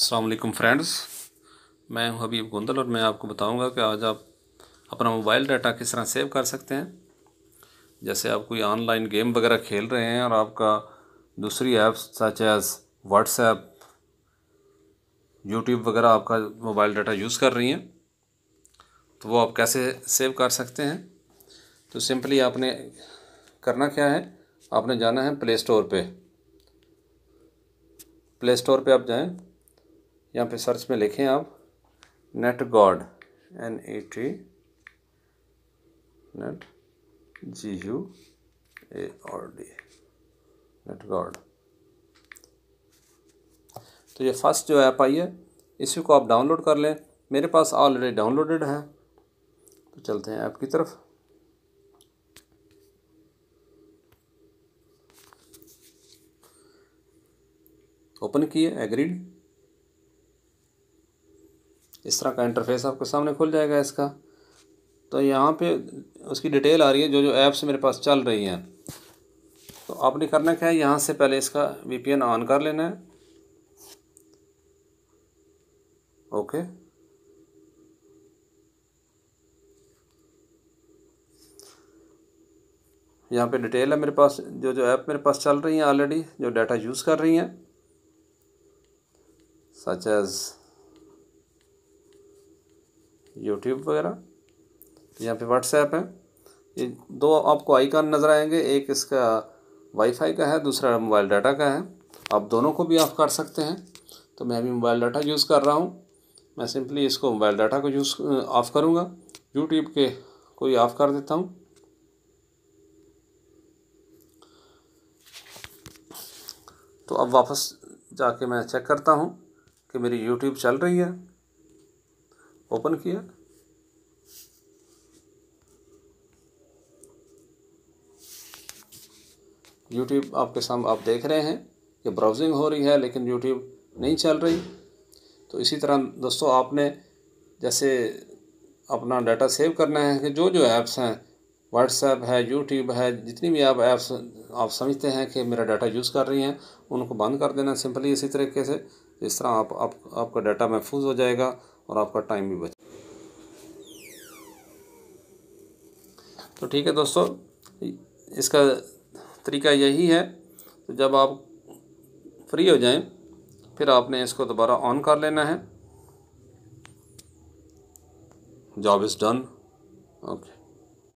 Aslam friends मैं हूं हबीब गोंदल और मैं आपको बताऊंगा कि आज आप अपना मोबाइल डाटा किस तरह सेव कर सकते हैं जैसे आप कोई ऑनलाइन गेम वगैरह खेल रहे हैं और आपका दूसरी apps such as WhatsApp YouTube वगैरह आपका मोबाइल डाटा यूज़ कर रही हैं तो वो आप कैसे सेव कर सकते हैं तो सिंपली आपने करना क्या है आपने जाना है प्ले स्टोर पर प्ले स्टोर पर आप जाएँ यहाँ पे सर्च में लिखें आप net god N A T net G U A और डी नेट गॉड तो ये फर्स्ट जो ऐप आई है इसी को आप डाउनलोड कर लें मेरे पास ऑलरेडी डाउनलोडेड है तो चलते हैं ऐप की तरफ ओपन किए एग्रीड इस तरह का इंटरफेस आपके सामने खुल जाएगा इसका तो यहाँ पे उसकी डिटेल आ रही है जो जो ऐप्स मेरे पास चल रही हैं तो आपने करना क्या है यहाँ से पहले इसका वीपीएन ऑन कर लेना है ओके यहाँ पे डिटेल है मेरे पास जो जो ऐप मेरे पास चल रही हैं ऑलरेडी जो डाटा यूज़ कर रही हैं सच एज़ यूट्यूब वगैरह यहाँ पे व्हाट्सएप है ये दो आपको आइकन नज़र आएंगे एक इसका वाईफाई का है दूसरा मोबाइल डाटा का है आप दोनों को भी ऑफ कर सकते हैं तो मैं अभी मोबाइल डाटा यूज़ कर रहा हूँ मैं सिंपली इसको मोबाइल डाटा को यूज़ ऑफ़ करूँगा यूट्यूब के को ही ऑफ़ कर देता हूँ तो अब वापस जाके मैं चेक करता हूँ कि मेरी यूट्यूब चल रही है ओपन किया यूट्यूब आपके सामने आप देख रहे हैं कि ब्राउजिंग हो रही है लेकिन यूट्यूब नहीं चल रही तो इसी तरह दोस्तों आपने जैसे अपना डाटा सेव करना है कि जो जो ऐप्स हैं व्हाट्सएप है यूट्यूब है जितनी भी आप ऐप्स आप समझते हैं कि मेरा डाटा यूज़ कर रही हैं उनको बंद कर देना सिंपली इसी तरीके से इस तरह आप, आप आपका डाटा महफूज हो जाएगा और आपका टाइम भी बच तो ठीक है दोस्तों इसका तरीका यही है तो जब आप फ्री हो जाएं फिर आपने इसको दोबारा ऑन कर लेना है जॉब इज़ डन ओके